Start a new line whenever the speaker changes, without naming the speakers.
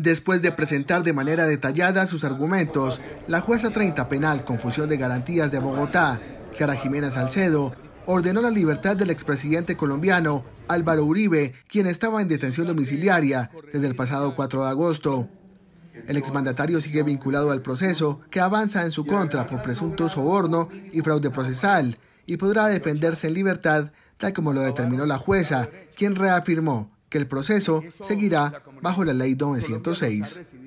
Después de presentar de manera detallada sus argumentos, la jueza 30 penal con función de garantías de Bogotá, Clara Jimena Salcedo, ordenó la libertad del expresidente colombiano Álvaro Uribe, quien estaba en detención domiciliaria desde el pasado 4 de agosto. El exmandatario sigue vinculado al proceso que avanza en su contra por presunto soborno y fraude procesal y podrá defenderse en libertad tal como lo determinó la jueza, quien reafirmó que el proceso seguirá bajo la Ley 906